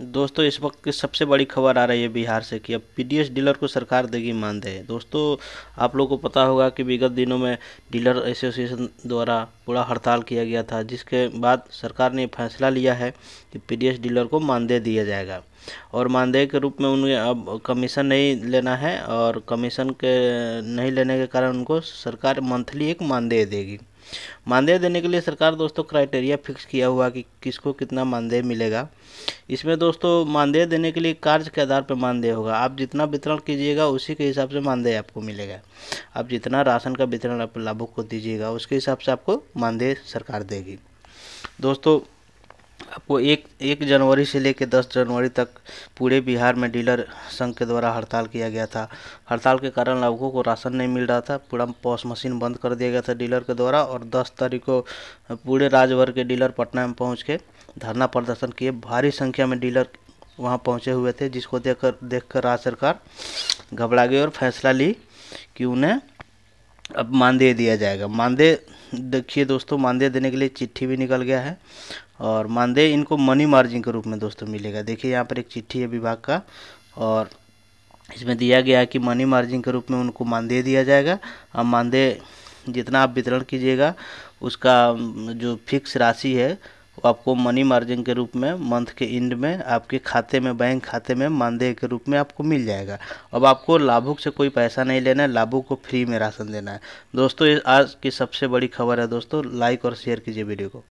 दोस्तों इस वक्त की सबसे बड़ी खबर आ रही है बिहार से कि अब पीडीएस डीलर को सरकार देगी मानदेय दोस्तों आप लोगों को पता होगा कि विगत दिनों में डीलर एसोसिएशन द्वारा पूरा हड़ताल किया गया था जिसके बाद सरकार ने फैसला लिया है कि पीडीएस डीलर को मानदेय दिया जाएगा और मानदेय के रूप में उन्हें अब कमीशन नहीं लेना है और कमीशन के नहीं लेने के कारण उनको सरकार मंथली एक मानदेय देगी मानदेय देने के लिए सरकार दोस्तों क्राइटेरिया फिक्स किया हुआ कि किसको कितना मानदेय मिलेगा इसमें दोस्तों मानदेय देने के लिए कार्य के आधार पर मानदेय होगा आप जितना वितरण कीजिएगा उसी के हिसाब से मानदेय आपको मिलेगा आप जितना राशन का वितरण आप लाभुक को दीजिएगा उसके हिसाब से आपको मानदेय सरकार देगी दोस्तों आपको एक एक जनवरी से लेकर दस जनवरी तक पूरे बिहार में डीलर संघ के द्वारा हड़ताल किया गया था हड़ताल के कारण लाभुकों को राशन नहीं मिल रहा था पूरा पॉस मशीन बंद कर दिया गया था डीलर के द्वारा और दस तारीख को पूरे राज्य भर के डीलर पटना में पहुँच के धरना प्रदर्शन किए भारी संख्या में डीलर वहाँ पहुँचे हुए थे जिसको देख कर देख कर राज्य सरकार घबरा गई और फैसला ली कि उन्हें अब मानदेय दिया जाएगा मानदेय देखिए दोस्तों मानदेय देने के लिए चिट्ठी भी निकल गया है और मानदेय इनको मनी मार्जिन के रूप में दोस्तों मिलेगा देखिए यहाँ पर एक चिट्ठी है विभाग का और इसमें दिया गया है कि मनी मार्जिन के रूप में उनको मानदेय दिया जाएगा और मानदेय जितना आप वितरण कीजिएगा उसका जो फिक्स राशि है वो आपको मनी मार्जिन के रूप में मंथ के एंड में आपके खाते में बैंक खाते में मानदेय के रूप में आपको मिल जाएगा अब आपको लाभुक से कोई पैसा नहीं लेना है लाभुक को फ्री में राशन देना है दोस्तों आज की सबसे बड़ी खबर है दोस्तों लाइक और शेयर कीजिए वीडियो को